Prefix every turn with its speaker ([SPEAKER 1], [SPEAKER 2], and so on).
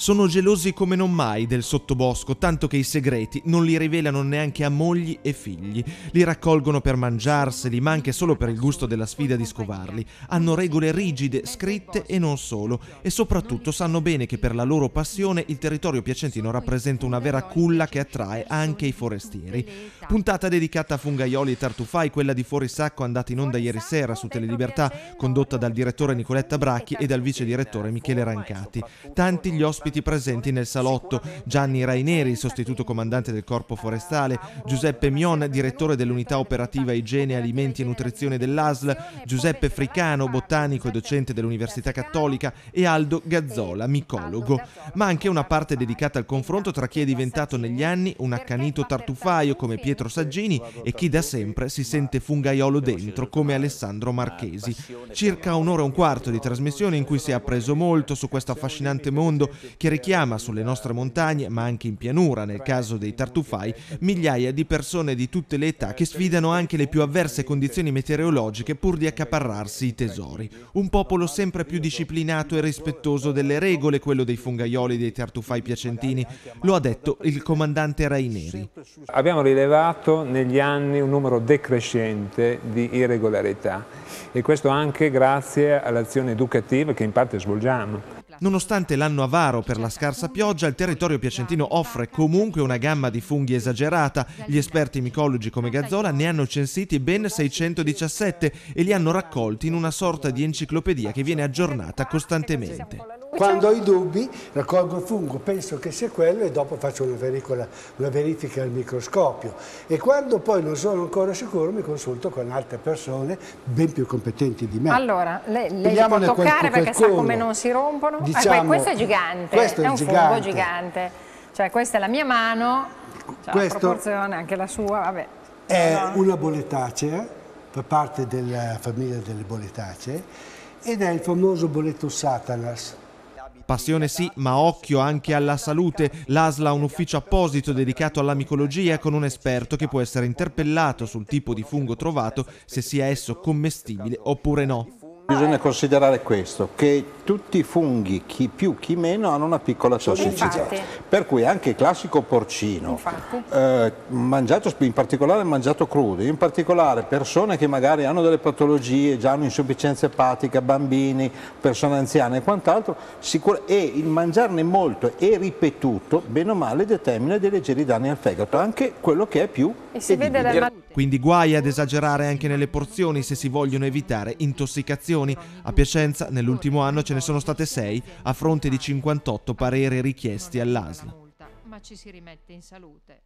[SPEAKER 1] Sono gelosi come non mai del sottobosco, tanto che i segreti non li rivelano neanche a mogli e figli. Li raccolgono per mangiarseli, ma anche solo per il gusto della sfida di scovarli. Hanno regole rigide, scritte e non solo, e soprattutto sanno bene che per la loro passione il territorio piacentino rappresenta una vera culla che attrae anche i forestieri. Puntata dedicata a fungaioli e tartufai, quella di Fuori Sacco andata in onda ieri sera su Telelibertà, condotta dal direttore Nicoletta Bracchi e dal vice direttore Michele Rancati. Tanti gli ospiti ospiti presenti nel salotto, Gianni Raineri, sostituto comandante del Corpo Forestale, Giuseppe Mion, direttore dell'unità operativa Igiene, Alimenti e Nutrizione dell'ASL, Giuseppe Fricano, botanico e docente dell'Università Cattolica e Aldo Gazzola, micologo, ma anche una parte dedicata al confronto tra chi è diventato negli anni un accanito tartufaio come Pietro Saggini e chi da sempre si sente fungaiolo dentro come Alessandro Marchesi. Circa un'ora e un quarto di trasmissione in cui si è appreso molto su questo affascinante mondo che richiama sulle nostre montagne, ma anche in pianura nel caso dei tartufai, migliaia di persone di tutte le età che sfidano anche le più avverse condizioni meteorologiche pur di accaparrarsi i tesori. Un popolo sempre più disciplinato e rispettoso delle regole, quello dei fungaioli dei tartufai piacentini, lo ha detto il comandante Raineri. Abbiamo rilevato negli anni un numero decrescente di irregolarità e questo anche grazie all'azione educativa che in parte svolgiamo Nonostante l'anno avaro per la scarsa pioggia, il territorio piacentino offre comunque una gamma di funghi esagerata. Gli esperti micologi come Gazzola ne hanno censiti ben 617 e li hanno raccolti in una sorta di enciclopedia che viene aggiornata costantemente.
[SPEAKER 2] Quando ho i dubbi raccolgo il fungo, penso che sia quello e dopo faccio una, vericola, una verifica al microscopio. E quando poi non sono ancora sicuro mi consulto con altre persone ben più competenti di me.
[SPEAKER 1] Allora, lei, lei può toccare perché qualcuno. sa come non si rompono? Ah, diciamo, eh, questo è gigante, questo è, è un gigante. fungo gigante. Cioè questa è la mia mano,
[SPEAKER 2] cioè questo la proporzione,
[SPEAKER 1] anche la sua, vabbè.
[SPEAKER 2] È una boletacea, fa parte della famiglia delle boletacee, ed è il famoso boletto satanas
[SPEAKER 1] Passione sì, ma occhio anche alla salute. L'ASLA ha un ufficio apposito dedicato alla micologia con un esperto che può essere interpellato sul tipo di fungo trovato, se sia esso commestibile oppure no.
[SPEAKER 3] Bisogna considerare questo, che tutti i funghi, chi più chi meno, hanno una piccola tossicità. Per cui anche il classico porcino, eh, mangiato, in particolare mangiato crudo, in particolare persone che magari hanno delle patologie, già hanno insufficienza epatica, bambini, persone anziane e quant'altro, e il mangiarne molto e ripetuto, bene o male, determina dei leggeri danni al fegato, anche quello che è più edibile.
[SPEAKER 1] Quindi guai ad esagerare anche nelle porzioni se si vogliono evitare intossicazioni segnalazioni, a Piacenza nell'ultimo anno ce ne sono state 6 a fronte di 58 pareri richiesti all'ASL. Ma ci si rimette in salute.